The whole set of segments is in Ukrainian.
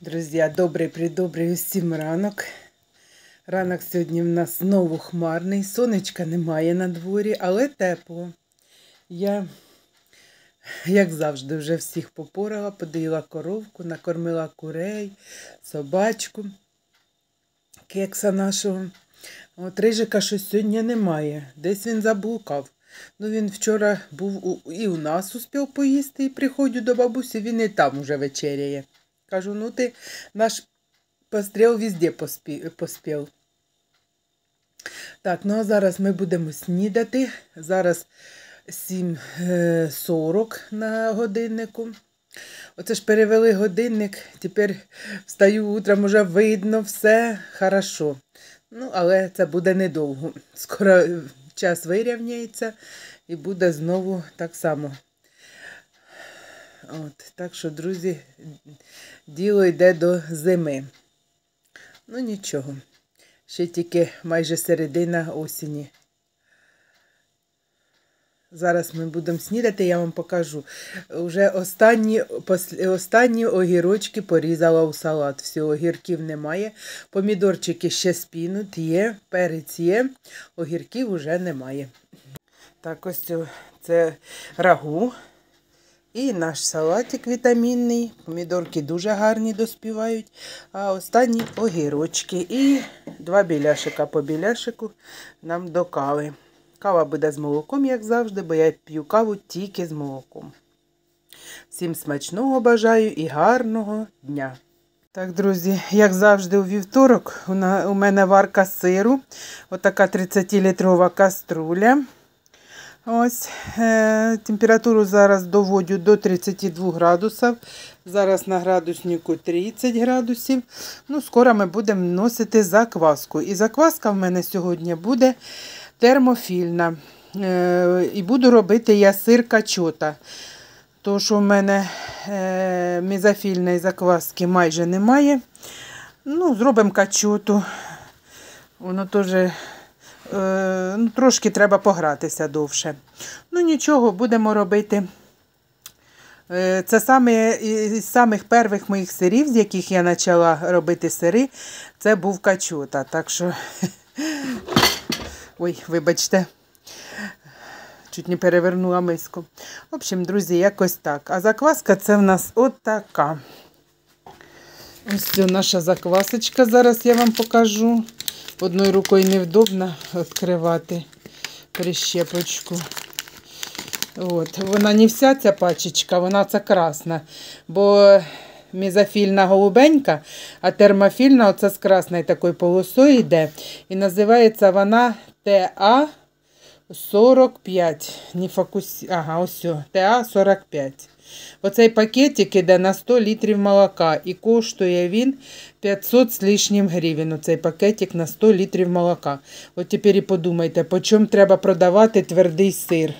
Друзі, добрий-придобрий усім ранок. Ранок сьогодні в нас знову хмарний. Сонечка немає на дворі, але тепло. Я, як завжди, вже всіх попорала, подоїла коровку, накормила курей, собачку, кекса нашого. От Рижика щось сьогодні немає. Десь він заблукав. Ну, Він вчора був у, і у нас успів поїсти, і приходю до бабусі, він і там вже вечеряє. Кажу, ну ти наш постріл везде поспів. Так, ну а зараз ми будемо снідати. Зараз 7.40 е, на годиннику. Оце ж перевели годинник, тепер встаю утром, уже видно, все хорошо. Ну, але це буде недовго. Скоро час вирівняється і буде знову так само. От, Так що, друзі, діло йде до зими. Ну, нічого. Ще тільки майже середина осені. Зараз ми будемо снідати, я вам покажу. Уже останні останні огірочки порізала у салат. Всього огірків немає. Помідорчики ще спінуть, є, перець є, огірків уже немає. Так, ось це рагу. І наш салатик вітамінний. Помідорки дуже гарні доспівають. А останні огірочки. І два біляшика по біляшику нам до кави. Кава буде з молоком, як завжди, бо я п'ю каву тільки з молоком. Всім смачного бажаю і гарного дня! Так, друзі, як завжди, у вівторок у мене варка сиру. Отака 30-літрова каструля. Ось е, Температуру зараз доводю до 32 градусів. Зараз на градуснику 30 градусів. Ну, Скоро ми будемо вносити закваску. І закваска в мене сьогодні буде термофільна. Е, і буду робити я сир качота. Тож у мене е, мізофільної закваски майже немає. Ну, Зробимо качоту. Воно теж Е, ну, трошки треба погратися довше. Ну, нічого, будемо робити. Е, це саме із самих перших моїх сирів, з яких я почала робити сири, це був качута. Так що, ой, вибачте, чуть не перевернула миску. В общем, друзі, якось так. А закваска це в нас отака. Ось наша заквасочка, зараз я вам покажу. Одною рукою невдобно відкривати прищепочку. От. Вона не вся ця пачечка, вона ця красна. Бо мізофільна голубенька, а термофільна оце з красною такою полосою йде. І називається вона ТА 45. Не фокус... Ага, ось все. ТА-45. Оцей пакетик іде на 100 літрів молока і коштує він 500 з лишнім гривень. Оцей пакетик на 100 літрів молока. От тепер і подумайте, по чому треба продавати твердий сир.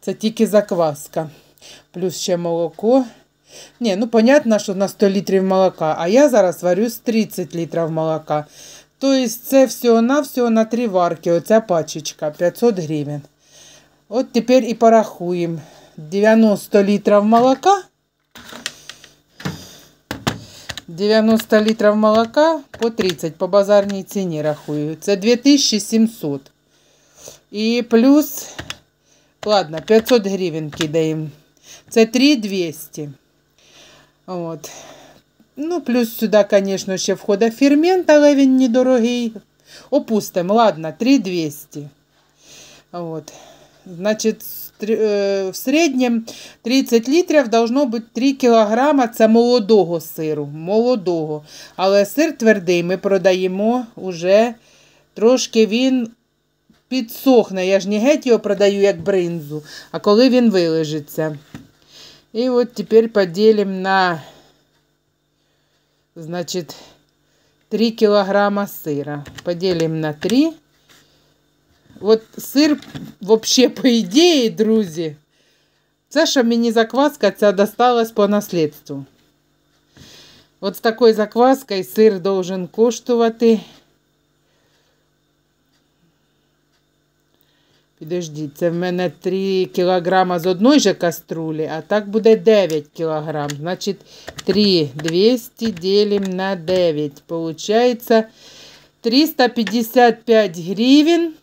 Це тільки закваска. Плюс ще молоко. Ні, ну понятно, що на 100 літрів молока, а я зараз варю з 30 літрів молока. Тобто це всього-навсього на три варки, оця пачечка 500 гривень. От тепер і порахуємо. 90 литров молока. 90 литров молока по 30 по базарній ціні рахую. Це 2700. И плюс, ладно, 500 гривень кидаем. Це 3200. От. Ну, плюс сюда, конечно, ще входа фермента. але він недорогий. Опустим, ладно, 3200. От. Значить, Е, в среднем 30 літрів должно бути 3 кілограма це молодого сиру. молодого. Але сир твердий ми продаємо уже трошки він підсохне. Я ж не геть його продаю, як бринзу, а коли він вилежиться. І от тепер поділимо на значить, 3 кілограма сира. Поділимо на 3 Вот сыр вообще по идее, друзья, Саша що мені закваска, ця а досталась по наследству. Вот с такой закваской сыр должен коштувати. Підождіть, це в мене 3 килограмма с одной же кастрюли, а так будет 9 килограмм, значит 3 200 делим на 9. Получається 355 гривен.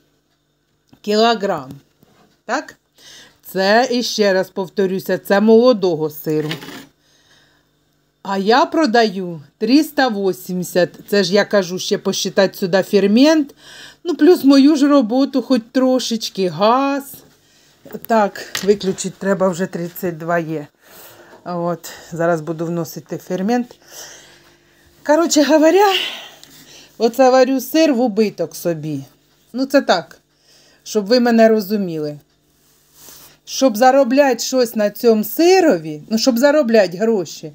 кілограм. Так? Це, і ще раз повторюся, це молодого сиру. А я продаю 380. Це ж я кажу, ще посчитати сюди фермент. Ну, плюс мою ж роботу, хоч трошечки, газ. Так, виключити треба вже 32 є. От, Зараз буду вносити фермент. Коротше говоря, оце варю сир в убиток собі. Ну, це так щоб ви мене розуміли. Щоб заробляти щось на цьому сирові, ну, щоб заробляти гроші,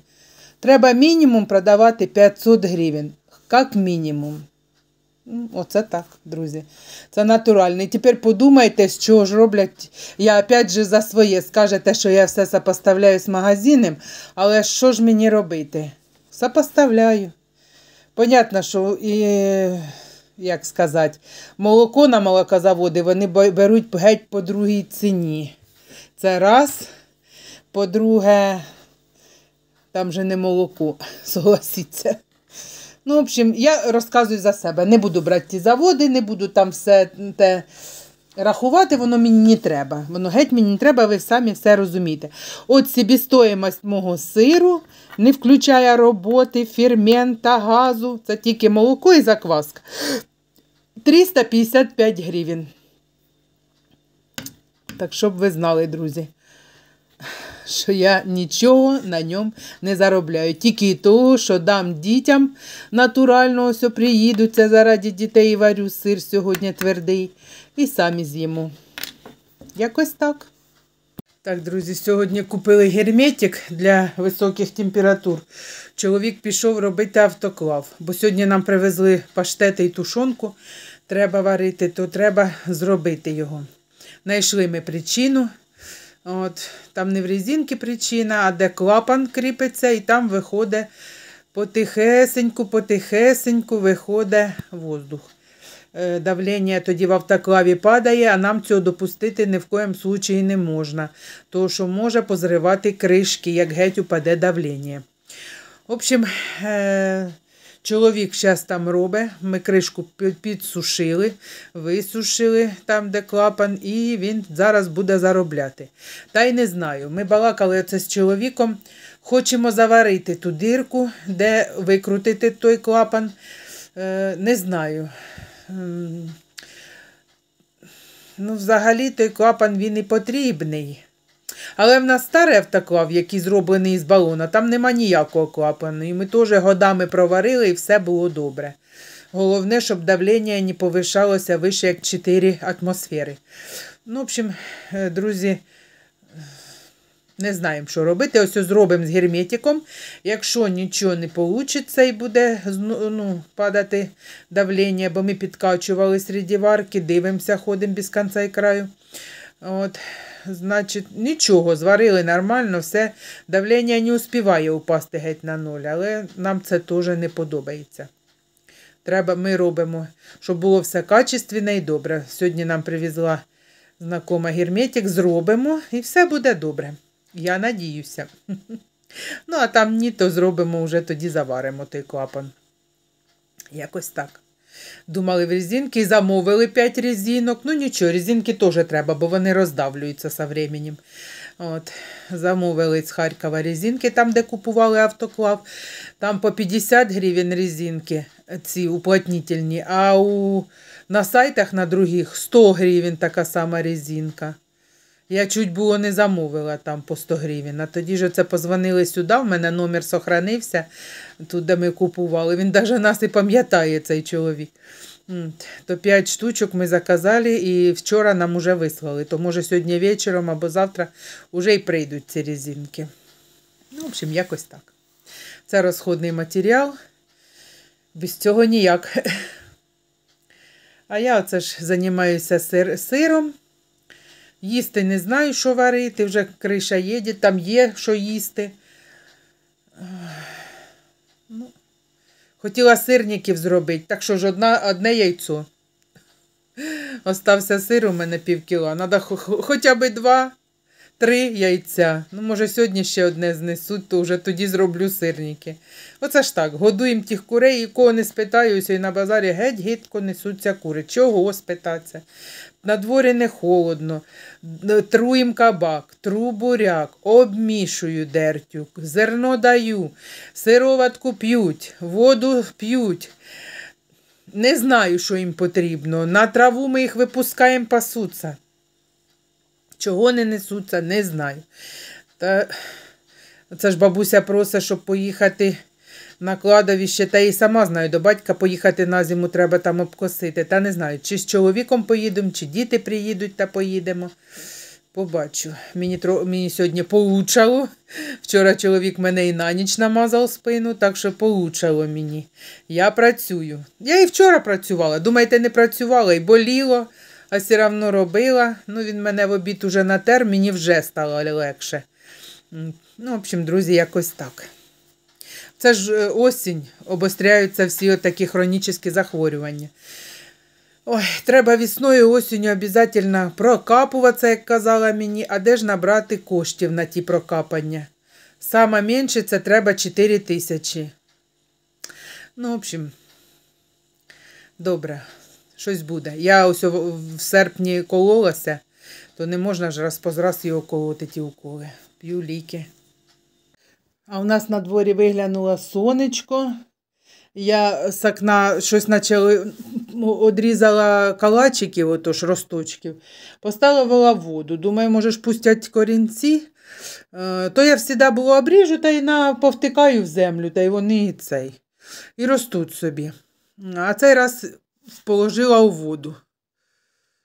треба мінімум продавати 500 гривень. Як мінімум. Ну, оце так, друзі. Це натурально. І тепер подумайте, з чого ж роблять. Я опять же за своє скажете, що я все сопоставляю з магазином, але що ж мені робити? Сопоставляю. Понятно, що і як сказати, молоко на молокозаводи вони беруть геть по другій ціні. Це раз. По-друге, там же не молоко, согласіться. Ну, в общем, я розказую за себе. Не буду брати ті заводи, не буду там все те. Рахувати воно мені не треба. Воно геть мені не треба, ви самі все розумієте. От собістоїмость мого сиру, не включає роботи, фермента, газу, це тільки молоко і закваска. 355 гривень. Так, щоб ви знали, друзі, що я нічого на ньому не заробляю. Тільки того, що дам дітям натурального, що приїдуться заради дітей варю сир сьогодні твердий і самі з'їмо. Якось так. Так, друзі, сьогодні купили герметик для високих температур. Чоловік пішов робити автоклав, бо сьогодні нам привезли паштети і тушонку. Треба варити, то треба зробити його. Найшли ми причину. От, Там не в резинці причина, а де клапан кріпиться, і там виходить потихесеньку, потихесеньку виходить воздух. Е, давлення тоді в автоклаві падає, а нам цього допустити ні в коєму случаї не можна, тому що може позривати кришки, як геть упаде давлення. В общем, е, чоловік зараз там робить, ми кришку підсушили, висушили там, де клапан, і він зараз буде заробляти. Та й не знаю. Ми балакали це з чоловіком. Хочемо заварити ту дірку, де викрутити той клапан. Е, не знаю. Ем, ну, взагалі той клапан він і потрібний. Але в нас старий автоклав, який зроблений із балона, там нема ніякого клапану. І ми теж годами проварили і все було добре. Головне, щоб давлення не повишалося вище як 4 атмосфери. Ну, в общем, е, друзі. Не знаємо, що робити. Ось зробимо з герметиком. Якщо нічого не вийде і буде ну, падати давлення, бо ми підкачували серед варки, дивимося, ходимо без кінця і краю. От, Значить, нічого, зварили нормально, все. Давлення не успіває упасти геть на нуль, але нам це теж не подобається. Треба, Ми робимо, щоб було все качественне і добре. Сьогодні нам привезла знакома герметик, зробимо і все буде добре. Я надіюся. Ну, а там ні, то зробимо вже тоді заваримо той клапан. Якось так. Думали в різинки, замовили 5 різинок. Ну нічого, різинки теж треба, бо вони роздавлюються з временем. От, Замовили з Харкова різинки, там, де купували автоклав, там по 50 гривень різинки, ці уплотнительні, а у, на сайтах на других 100 гривень така сама різинка. Я чуть було не замовила там по 100 гривень. А тоді ж це позвонили сюди, в мене номер сохранився, тут де ми купували. Він навіть нас і пам'ятає цей чоловік. То 5 штучок ми заказали і вчора нам уже вислали. То, може, сьогодні вечором або завтра вже й прийдуть ці резинки. Ну, в общем, якось так. Це розходний матеріал. Без цього ніяк. А я оце ж займаюся сир сиром. Їсти не знаю, що варити, вже криша їде, там є що їсти. Ну, хотіла сирників зробити, так що ж одна, одне яйцо. Остався сир у мене пів кіла. Треба хоча б два три яйця. Ну, може, сьогодні ще одне знесуть, то вже тоді зроблю сирники. Оце ж так. Годуємо тих курей, і кого не спитаюся, і на базарі геть гідко несуться кури. Чого спитатися? На дворі не холодно, труїм кабак, тру буряк, обмішую дертю, зерно даю, сироватку п'ють, воду п'ють. Не знаю, що їм потрібно. На траву ми їх випускаємо пасуться. Чого не несуться, не знаю. Та це ж бабуся просить, щоб поїхати на кладовище, та і сама знаю, до батька поїхати на зиму треба там обкосити. Та не знаю, чи з чоловіком поїдемо, чи діти приїдуть та поїдемо. Побачу. Мені тро... мені сьогодні получало. Вчора чоловік мене і на ніч намазав спину, так що получало мені. Я працюю. Я і вчора працювала. Думаєте, не працювала і боліло а все равно робила. Ну, він мене в обід уже натер, мені вже стало легше. Ну, в общем, друзі, якось так. Це ж е, осінь, обостряються всі такі хронічні захворювання. Ой, треба весною осінню обов'язково прокапуватися, як казала мені, а де ж набрати коштів на ті прокапання. Саме менше це треба 4 тисячі. Ну, в общем, добре щось буде. Я ось в серпні кололася, то не можна ж раз позраз його колоти ті уколи. П'ю ліки. А у нас на дворі виглянуло сонечко. Я з окна щось почали одрізала калачики, отож росточків, поставила воду. Думаю, може ж пустять корінці. Е, то я завжди було обріжу та й на, повтикаю в землю, та й вони цей. І ростуть собі. А цей раз положила у воду.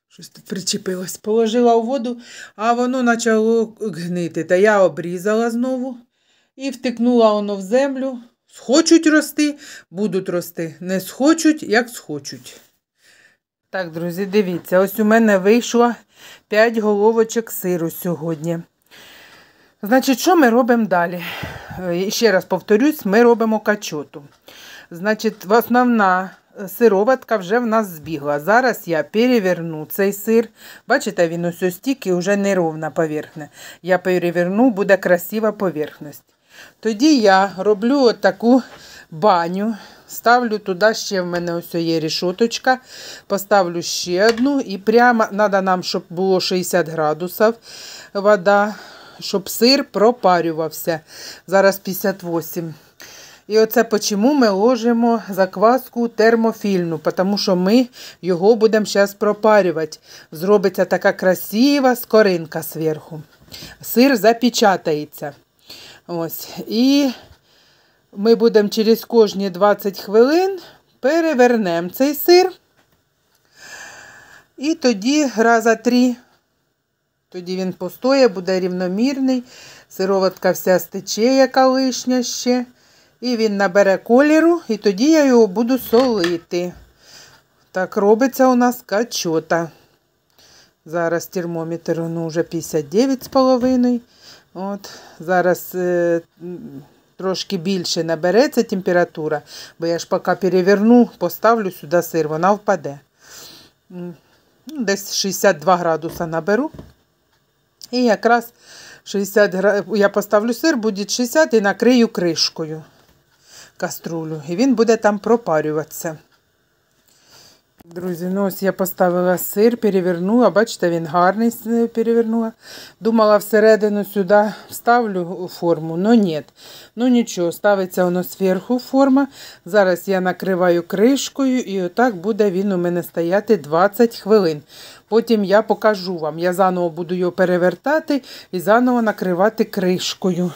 Щось тут причепилось, положила у воду, а воно почало гнити. Та я обрізала знову і втикнула воно в землю. Схочуть рости, будуть рости. Не схочуть, як схочуть. Так, друзі, дивіться, ось у мене вийшло 5 головочок сиру сьогодні. Значить, що ми робимо далі? Е, ще раз повторюсь, ми робимо качоту. Значить, основна сироватка вже в нас збігла. Зараз я переверну цей сир. Бачите, він ось ось тільки вже неровна поверхня. Я переверну, буде красива поверхність. Тоді я роблю таку баню. Ставлю туди ще в мене ось є рішоточка. Поставлю ще одну. І прямо треба нам, щоб було 60 градусів вода, щоб сир пропарювався. Зараз 58. І оце чому ми ложимо закваску термофільну, тому що ми його будемо зараз пропарювати. Зробиться така красива скоринка зверху. Сир запечатається. Ось. І ми будемо через кожні 20 хвилин перевернемо цей сир. І тоді раза три. Тоді він постоє, буде рівномірний. Сироватка вся стече, яка лишня ще. І він набере кольору, і тоді я його буду солити. Так робиться у нас качота. Зараз термометр ну, вже 59,5. От, Зараз е, трошки більше набереться температура, бо я ж поки переверну, поставлю сюди сир, вона впаде. Ну, десь 62 градуса наберу. І якраз 60 градусів я поставлю сир, буде 60 і накрию кришкою каструлю, і він буде там пропарюватися. Друзі, ну ось я поставила сир, перевернула, бачите, він гарний перевернула. Думала, всередину сюди вставлю форму, але ні. Ну нічого, ставиться воно зверху форма. Зараз я накриваю кришкою і отак буде він у мене стояти 20 хвилин. Потім я покажу вам. Я заново буду його перевертати і заново накривати кришкою.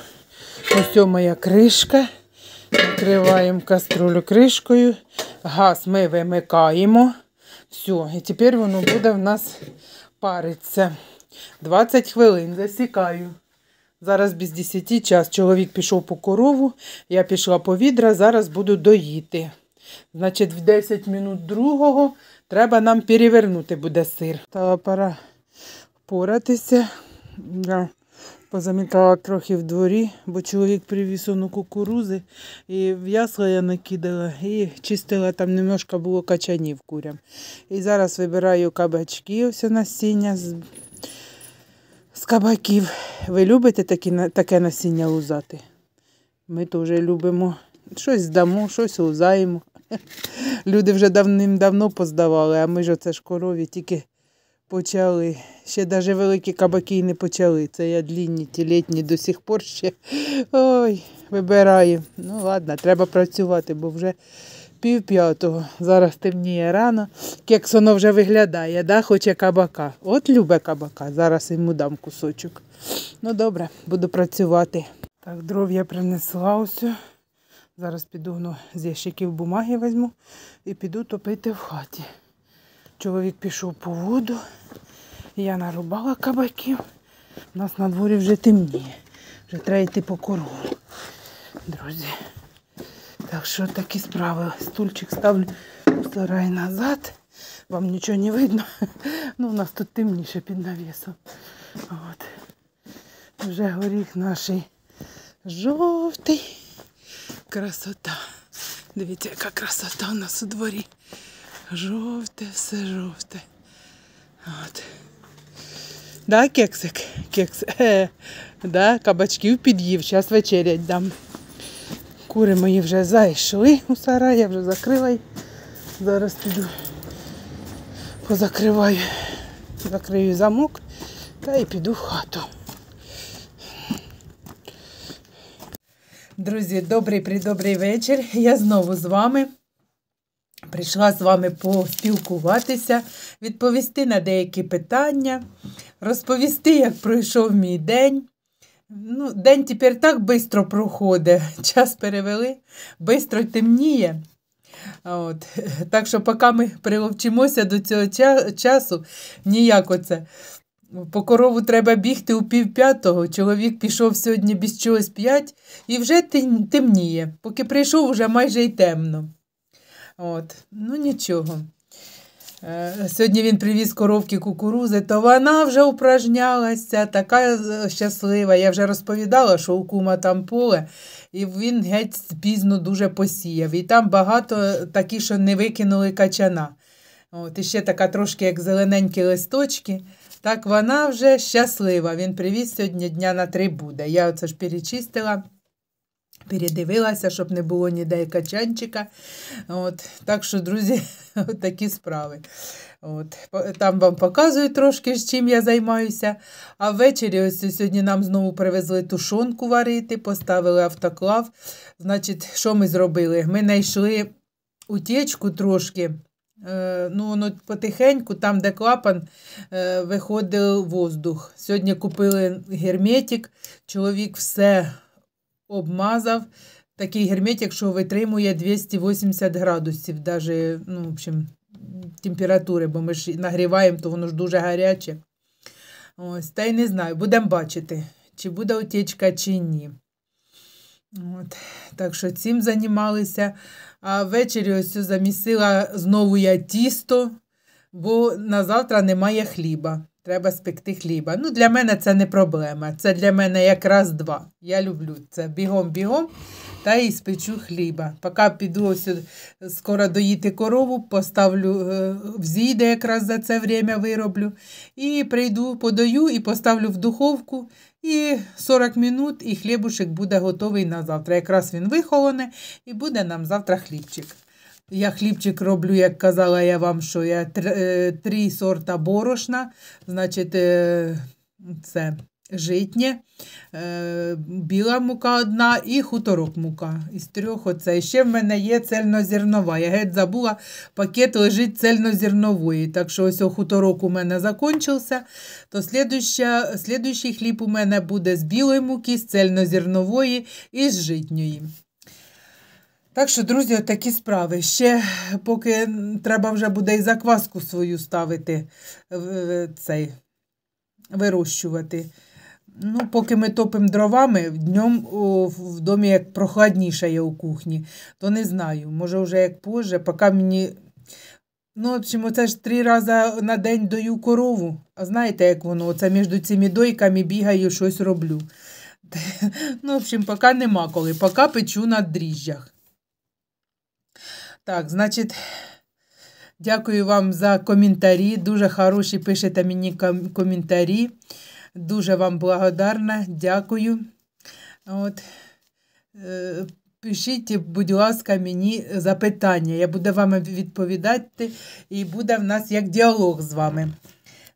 Ось моя кришка. Накриваємо каструлю кришкою, газ ми вимикаємо. Все, і тепер воно буде в нас париться. 20 хвилин засікаю. Зараз без 10 час. Чоловік пішов по корову, я пішла по відра, зараз буду доїти. Значить, в 10 минут другого треба нам перевернути буде сир. Стала пора впоратися. Да. Позамітала трохи в дворі, бо чоловік привіз ону кукурузи, і в'ясла я накидала і чистила там немножко було качанів курям. І зараз вибираю кабачки, ось насіння з з кабаків. Ви любите такі, таке насіння лузати? Ми теж любимо. Щось здамо, щось лузаємо. Люди вже давним-давно поздавали, а ми ж оце ж корові тільки почали. Ще навіть великі кабаки не почали. Це я длінні, ті літні до сих пор ще ой, вибираю. Ну ладно, треба працювати, бо вже пів п'ятого. Зараз темніє рано. Як воно вже виглядає, да? хоче кабака. От любе кабака. Зараз йому дам кусочок. Ну добре, буду працювати. Так, дров я принесла ось. Зараз піду ну, з ящиків бумаги візьму і піду топити в хаті. Чоловік пішов по воду. Я нарубала кабаків. У нас на дворі вже темніє. Вже треба йти по кору. Друзі. Так що такі справи. Стульчик ставлю у сарай назад. Вам нічого не видно. Ну, у нас тут темніше під навісом. От. Вже горіх наш жовтий. Красота. Дивіться, яка красота у нас у дворі. Жовте, все жовте. От. Да, кексик? Кекс. Е, да, Кабачків під'їв, зараз вечерять дам. Кури мої вже зайшли у сарай, я вже закрила. їх. Зараз піду позакриваю, закрию замок та і піду в хату. Друзі, добрий придобрий вечір. Я знову з вами. Прийшла з вами поспілкуватися, відповісти на деякі питання, розповісти, як пройшов мій день. Ну, День тепер так швидко проходить. Час перевели, швидко темніє. От. Так що, поки ми приловчимося до цього часу, ніяк оце. По корову треба бігти у пів п'ятого. Чоловік пішов сьогодні без чогось п'ять і вже темніє. Поки прийшов, уже майже й темно. От, Ну, нічого. Е, сьогодні він привіз коровки кукурузи, то вона вже упражнялася, така е, щаслива. Я вже розповідала, що у кума там поле, і він геть пізно дуже посіяв. І там багато такі, що не викинули качана. От, І ще така трошки, як зелененькі листочки. Так вона вже щаслива. Він привіз сьогодні дня на три буде. Я це ж перечистила. Передивилася, щоб не було ніде качанчика. От. Так що, друзі, от такі справи. От. Там вам показую трошки, з чим я займаюся. А ввечері ось сьогодні нам знову привезли тушонку варити, поставили автоклав. Значить, що ми зробили? Ми знайшли утечку трошки. Е, ну, воно потихеньку, там, де клапан, е, виходив воздух. Сьогодні купили герметик, чоловік все обмазав такий герметик, що витримує 280 градусів, даже, ну, в общем, температури, бо ми ж нагріваємо, то воно ж дуже гаряче. Ось, Та й не знаю, будемо бачити, чи буде утічка, чи ні. От, Так що цим займалися. А ввечері ось замісила знову я тісто, бо на завтра немає хліба. Треба спекти хліба. Ну, для мене це не проблема. Це для мене якраз два. Я люблю це бігом-бігом та і спечу хліба. Поки піду ось е, скоро доїти корову, поставлю е, взійде якраз за це время вироблю. І прийду, подаю і поставлю в духовку. І 40 минут, і хлібушек буде готовий на завтра. Якраз він вихолоне і буде нам завтра хлібчик. Я хлібчик роблю, як казала я вам, що я е, три сорта борошна, значить, е, це житнє, е, біла мука одна і хуторок мука. Із трьох оце. І ще в мене є цельнозернова. Я геть забула, пакет лежить цельнозернової. Так що ось хуторок у мене закінчився, То слідущий хліб у мене буде з білої муки, з цельнозернової і з житньої. Так що, друзі, такі справи. Ще поки треба вже буде і закваску свою ставити, е, е, цей, вирощувати. Ну, Поки ми топимо дровами, днем о, в домі як прохладніше є у кухні, то не знаю. Може, вже як позже, поки мені. Ну, чим оце ж три рази на день дою корову. А знаєте, як воно? Оце між цими дойками бігаю, щось роблю. Ну, в общем, поки нема коли, поки печу на дріжджах. Так, значить, дякую вам за коментарі. Дуже хороші пишете мені коментарі. Дуже вам благодарна. Дякую. От. Е, пишіть, будь ласка, мені запитання. Я буду вам відповідати, і буде в нас як діалог з вами.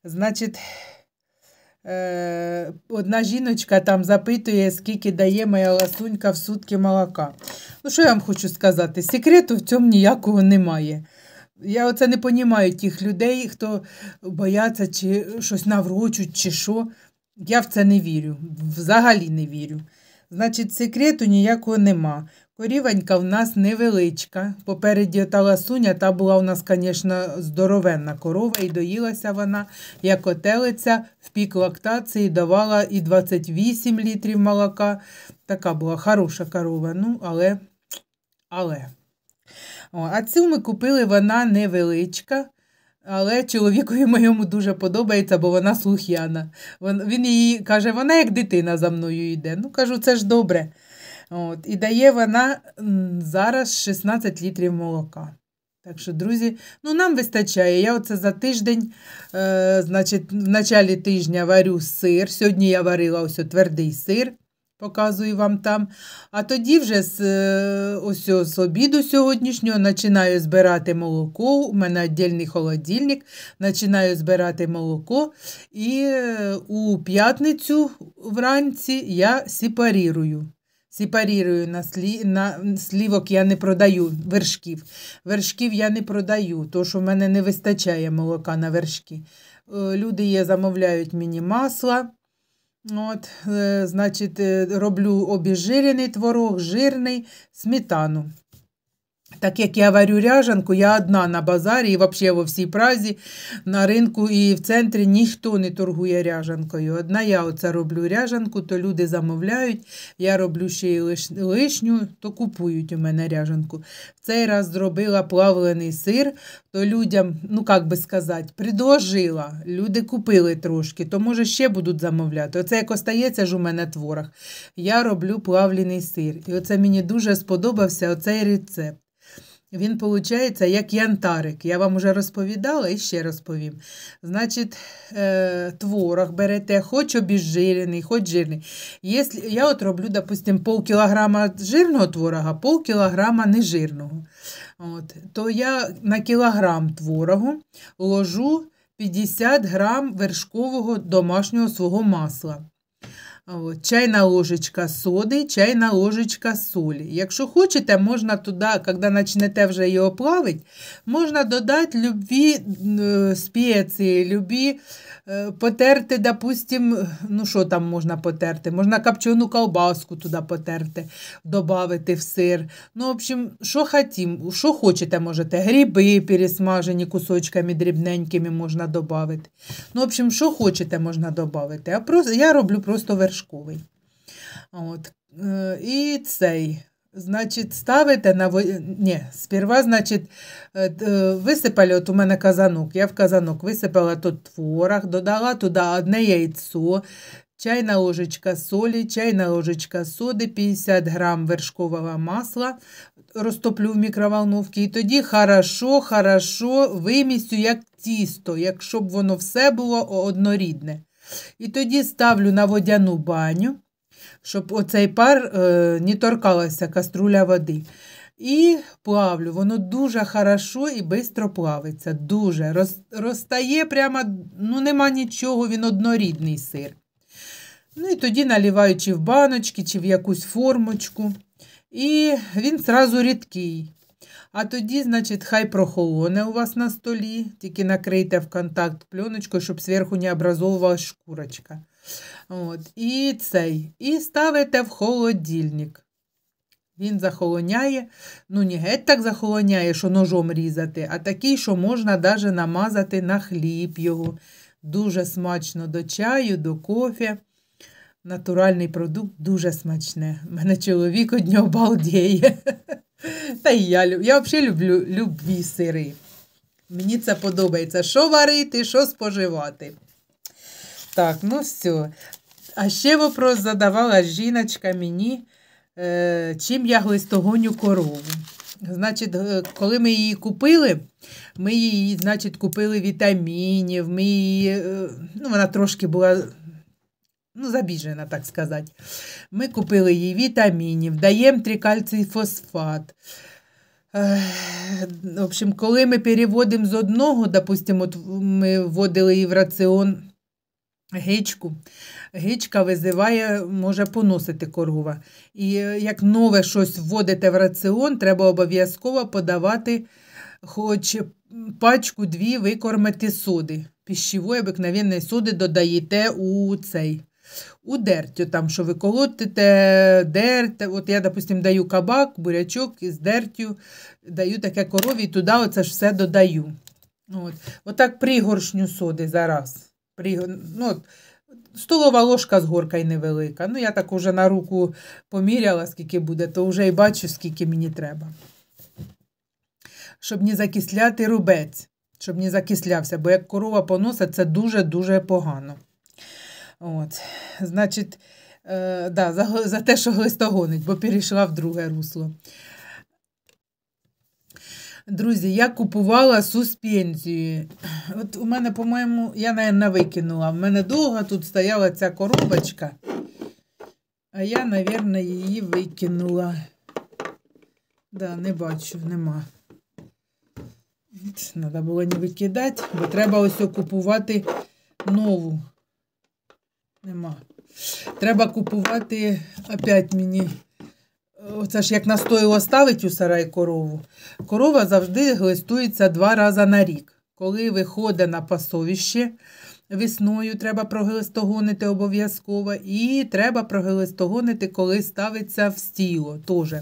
Значить. Е, одна жіночка там запитує, скільки дає моя ласунька в сутки молока. Ну, що я вам хочу сказати? Секрету в цьому ніякого немає. Я оце не розумію тих людей, хто бояться, чи щось наврочуть, чи що. Я в це не вірю. Взагалі не вірю. Значить, секрету ніякого нема. Корівенька в нас невеличка. Попереді та ласуня, та була у нас, звісно, здоровенна корова, і доїлася вона, як отелиця, в пік лактації давала і 28 літрів молока. Така була хороша корова. ну, але, але. О, А цю ми купили вона невеличка. Але чоловікові моєму дуже подобається, бо вона слух'яна. Він її каже, вона як дитина за мною йде. Ну, кажу, це ж добре. От. І дає вона зараз 16 літрів молока. Так що, друзі, ну нам вистачає. Я оце за тиждень, е, значить, в началі тижня варю сир. Сьогодні я варила ось твердий сир, показую вам там. А тоді вже з е, ось з обіду сьогоднішнього починаю збирати молоко. У мене віддільний холодильник, починаю збирати молоко. І е, у п'ятницю вранці я сепарірую. Сепарірую на слі... на слівок я не продаю вершків. Вершків я не продаю, тому що в мене не вистачає молока на вершки. Е, люди є, замовляють мені масло. От, е, Значить, е, роблю обіжирений творог, жирний, сметану. Так як я варю ряжанку, я одна на базарі і взагалі во всій празі на ринку і в центрі ніхто не торгує ряжанкою. Одна я оце роблю ряжанку, то люди замовляють. Я роблю ще й лишню, то купують у мене ряжанку. В цей раз зробила плавлений сир, то людям, ну як би сказати, предложила. Люди купили трошки, то може ще будуть замовляти. Оце як остається ж у мене творах. Я роблю плавлений сир. І оце мені дуже сподобався оцей рецепт. Він, виходить, як янтарик. Я вам вже розповідала і ще розповім. Значить, е, творог берете, хоч обізжирений, хоч жирний. я от роблю, допустим, пол кілограма жирного творога, пол кілограма нежирного. От. То я на кілограм творогу ложу 50 грам вершкового домашнього свого масла. От, Чайна ложечка соди, чайна ложечка солі. Якщо хочете, можна туди, коли почнете вже його плавити, можна додати любі е, спеції, любі е, потерти, допустим, ну що там можна потерти? Можна копчену ковбаску туди потерти, додати в сир. Ну, в общем, що хотім, що хочете, можете. Гриби пересмажені кусочками дрібненькими можна додати. Ну, в общем, що хочете, можна додати. Я роблю просто вершки вершковий. От. Е, і цей. Значить, ставите на воді, Ні, сперва, значить, е, е, висипали, от у мене казанок. Я в казанок висипала тут творог, додала туди одне яйцо, чайна ложечка солі, чайна ложечка соди, 50 грам вершкового масла розтоплю в мікроволновці. І тоді хорошо, хорошо вимісю як тісто, якщо б воно все було однорідне. І тоді ставлю на водяну баню, щоб оцей пар е, не торкалася каструля води. І плавлю, воно дуже хорошо і швидко плавиться. Дуже. Роз, розтає прямо, ну нема нічого, він однорідний сир. Ну і тоді наливаю чи в баночки, чи в якусь формочку. І він зразу рідкий. А тоді, значить, хай прохолоне у вас на столі, тільки накрийте в контакт пленочкою, щоб зверху не образовувала шкурочка. От, І цей. І ставите в холодильник. Він захолоняє, ну не геть так захолоняє, що ножом різати, а такий, що можна навіть намазати на хліб його. Дуже смачно до чаю, до кофі. Натуральний продукт дуже смачне. У мене чоловік од нього балдіє. Та й я Я взагалі люблю любі сири. Мені це подобається. Що варити, що споживати. Так, ну все. А ще вопрос задавала жіночка мені, е, чим я глистогоню корову. Значить, коли ми її купили, ми її, значить, купили вітамінів, ми її, е, ну, вона трошки була ну, забіжена, так сказати. Ми купили їй вітамінів, даємо трикальцій фосфат. В общем, коли ми переводимо з одного, допустимо, ми вводили її в раціон гичку, гичка визиває, може поносити коргова. І е, як нове щось вводите в раціон, треба обов'язково подавати хоч пачку дві викормити соди. Піщової обикновенної соди додаєте у цей у дертю, там, що ви колотите, дерть. От я, допустим, даю кабак, бурячок із дертю, даю таке корові, і туди оце ж все додаю. От. Отак пригоршню соди зараз. При... Ну, от, Столова ложка з горкою невелика. Ну, я так уже на руку поміряла, скільки буде, то вже і бачу, скільки мені треба. Щоб не закисляти рубець, щоб не закислявся, бо як корова поносить, це дуже-дуже погано. От. Значить, е, да, за за те, що глистогонить, бо перейшла в друге русло. Друзі, я купувала суспензію. От у мене, по-моєму, я, мабуть, викинула. В мене довго тут стояла ця коробочка, а я, мабуть, її викинула. Да, не бачу, нема. Треба було не викидати, бо треба ось купувати нову. Нема. Треба купувати опять мені. Оце ж як настоїло ставить у сарай корову. Корова завжди глистується два рази на рік. Коли виходить на пасовище, весною треба проглистогонити обов'язково. І треба проглистогонити, коли ставиться в стіло. теж.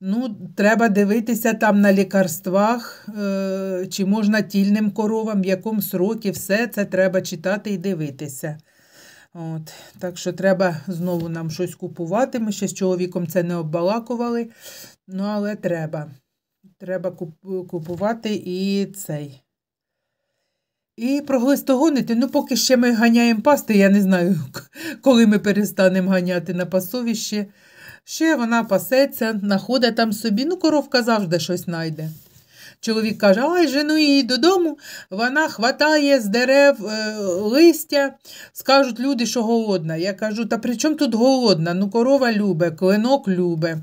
Ну, Треба дивитися там на лікарствах, е, чи можна тільним коровам, в якому сроки, все це треба читати і дивитися. От, Так що треба знову нам щось купувати. Ми ще з чоловіком це не оббалакували. Ну, але треба. Треба купувати і цей. І проглистогонити. Ну, поки ще ми ганяємо пасти, я не знаю, коли ми перестанемо ганяти на пасовищі. Ще вона пасеться, находить там собі. Ну, коровка завжди щось знайде. Чоловік каже, ай, жену її додому, вона хватає з дерев е, листя. Скажуть люди, що голодна. Я кажу, та при чому тут голодна? Ну, корова любе, клинок любе,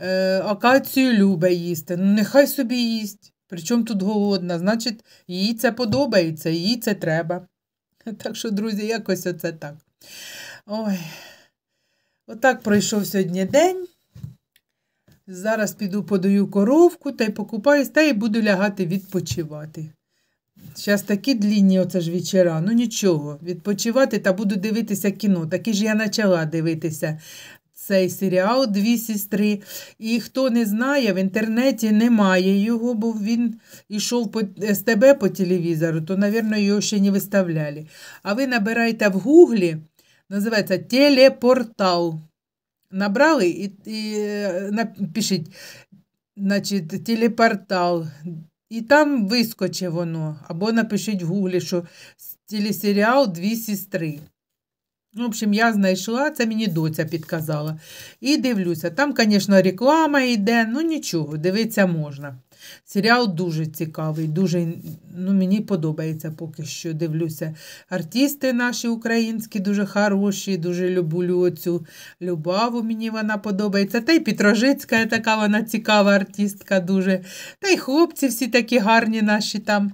е, акацію любе їсти. Ну, нехай собі їсть. Причому тут голодна, значить, їй це подобається, їй це треба. Так що, друзі, якось оце так. Ой, отак пройшов сьогодні день. Зараз піду подаю коровку та й покупаюсь, та й буду лягати відпочивати. Зараз такі длінні, оце ж вечора, ну нічого, відпочивати та буду дивитися кіно. Таки ж я почала дивитися цей серіал Дві сестри. І хто не знає, в інтернеті немає його, бо він йшов по СТБ по телевізору, то, мабуть, його ще не виставляли. А ви набираєте в Гуглі, називається Телепортал. Набрали і і е, напишіть значить, телепортал. І там вискоче воно. Або напишіть в гуглі, що телесеріал Дві сестри. Ну, в общем, я знайшла, це мені доця підказала. І дивлюся. Там, звісно, реклама йде, ну нічого, дивитися можна. Серіал дуже цікавий, дуже ну, мені подобається поки що. Дивлюся. Артисти наші українські дуже хороші, дуже люблю оцю любаву. Мені вона подобається. Та й Петрожицька така вона цікава артистка дуже. Та й хлопці всі такі гарні наші там.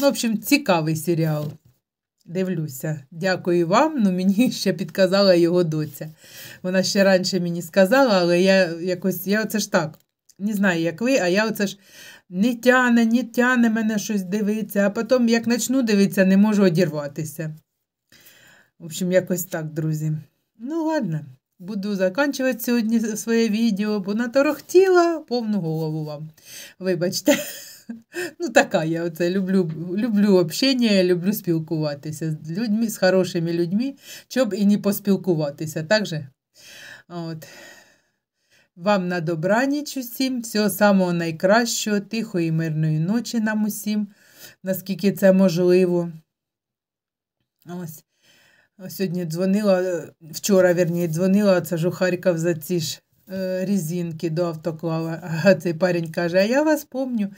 Ну, В общем, цікавий серіал. Дивлюся, дякую вам. Ну мені ще підказала його доця. Вона ще раніше мені сказала, але я якось я оце ж так. Не знаю, як ви, а я оце ж не тяне, не тяне мене щось дивиться, а потім, як почну дивитися, не можу одірватися. В общем, якось так, друзі. Ну, ладно, буду закінчувати сьогодні своє відео, бо наторохтіла повну голову вам. Вибачте. Ну, така я оце люблю люблю общення, люблю спілкуватися з людьми, з хорошими людьми, щоб і не поспілкуватися. так же? От. Вам на добраніч усім, всього самого найкращого, тихої, мирної ночі нам усім, наскільки це можливо. Ось. сьогодні дзвонила, е, вчора верні, дзвонила, це ж у Харків за ці ж е, різинки до автоклава. А цей парень каже: А я вас помню.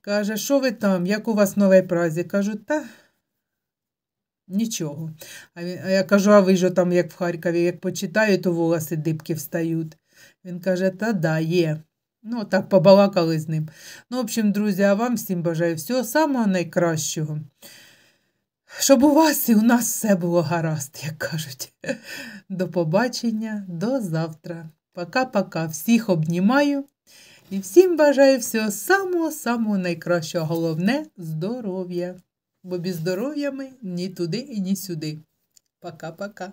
Каже, що ви там, як у вас новий празі? Кажу, та. Нічого. А я кажу, а ви ж там, як в Харкові, як почитаю, то волоси дибки встають. Він каже, та да, є. Ну, так побалакали з ним. Ну, в общем, друзі, а вам всім бажаю всього самого найкращого. Щоб у вас і у нас все було гаразд, як кажуть. До побачення, до завтра. Пока-пока. Всіх обнімаю і всім бажаю всього самого-самого найкращого. Головне здоров'я. Бо без здоров'я ми ні туди і ні сюди. Пока-пока.